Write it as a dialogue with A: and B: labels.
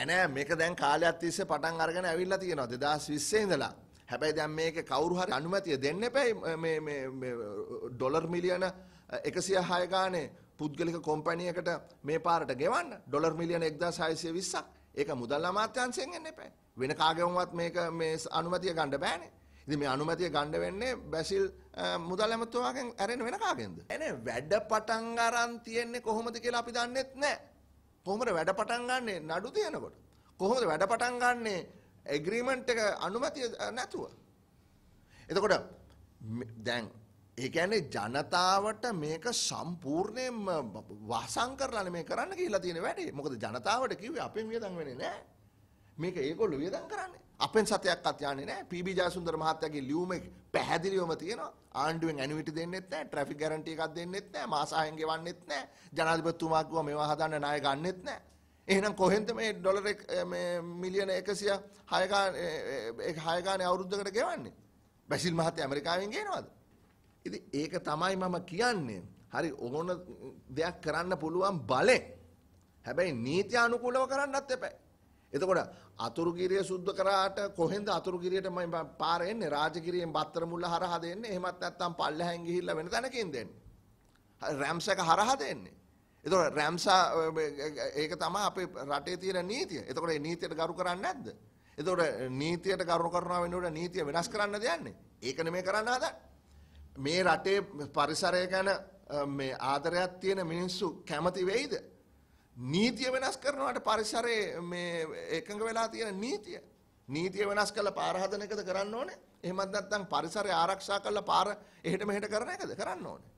A: නෑ මේක දැන් කාලයක් තිස්සේ පටන් අරගෙන ඇවිල්ලා තියෙනවා 2020 ඉඳලා. හැබැයි දැන් මේක කවුරු හරි අනුමැතිය දෙන්න එපැයි මේ මේ ඩොලර් මිලියන 106 ගානේ පුද්ගලික කොම්පැනියකට මේ පාරට ගෙවන්න ඩොලර් මිලියන 1620ක්. ඒක මුදල් අමාත්‍යාංශයෙන් එන්න එපැයි. වෙන කාගෙන්වත් මේක මේ අනුමැතිය ගන්න බෑනේ. ඉතින් මේ අනුමැතිය ගන්න වෙන්නේ බැසිල් මුදල් ඇමතුමාගෙන් ඇරෙන වෙන කාගෙන්ද? එනේ වැඩ පටන් අරන් තියෙන්නේ කොහොමද කියලා අපි දන්නෙත් නෑ. කොහොමද වැඩ පටන් ගන්නෙ නඩු තියනකොට? කොහොමද වැඩ පටන් ගන්නෙ ඇග්‍රීමන්ට් එක අනුමැතිය නැතුව? එතකොට දැන් ඒ කියන්නේ ජනතාවට මේක සම්පූර්ණයෙන්ම වසන් කරලා මේ කරන්න කියලා තියෙන වැඩේ. මොකද ජනතාවට කිව්වේ අපෙන් වියදම් වෙන්නේ නැහැ. මේක ඒගොල්ලෝ වියදම් කරන්නේ. අපෙන් සතයක්වත් යන්නේ නැහැ. පීබී ජයසුන්දර මහත්තයාගේ ලියුමේ පැහැදිලිවම තියෙනවා ආණ්ඩුවෙන් ඇනුවිටි දෙන්නෙත් නැහැ, ට්‍රැෆික් ගැරන්ටි එකක් දෙන්නෙත් නැහැ, මාස 6න් ගෙවන්නෙත් නැහැ. ජනාධිපතිතුමා කිව්වා මේවා හදන්න ණය ගන්නෙත් නැහැ. එහෙනම් කොහෙන්ද මේ ඩොලර් මේ මිලියන 106 ගානේ 6 ගානේ අවුරුද්දකට ගෙවන්නේ? බැසිල් මහත්තයා ඇමරිකාවෙන් ගේනවද? ඉතින් ඒක තමයි මම කියන්නේ. හරි ඕන දෙයක් කරන්න පුළුවන් බලෙන්. හැබැයි නීති අනුකූලව කරන්නත් එපා. එතකොට අතුරුගිරිය සුද්ධ කරාට කොහෙන්ද අතුරුගිරියට මම පාර එන්නේ රාජගිරියෙන් බත්තර මුල්ල හරහා දෙන්නේ එහෙමත් නැත්නම් පල්ලෙහාන් ගිහිල්ලා වෙන තැනකින් දෙන්නේ රැම්ස් එක හරහා දෙන්නේ එතකොට රැම්ස් ඒක තමයි අපේ රටේ තියෙන නීතිය එතකොට මේ නීතියට ගරු කරන්නේ නැද්ද එතකොට නීතියට ගරු කරනවා වෙනකොට නීතිය වෙනස් කරන්න දෙන්නේ ඒක නෙමෙයි කරන්න හදන්නේ මේ රටේ පරිසරය ගැන මේ ආදරයක් තියෙන මිනිස්සු කැමති වෙයිද නීතිය වෙනස් කරනවට පරිසරයේ මේ එකඟ වෙලා තියෙන නීතිය නීතිය වෙනස් කරලා පාර හදන එකද කරන්න ඕනේ එහෙමත් නැත්නම් පරිසරය ආරක්ෂා කරලා පාර එහෙට මෙහෙට කරන එකද කරන්න ඕනේ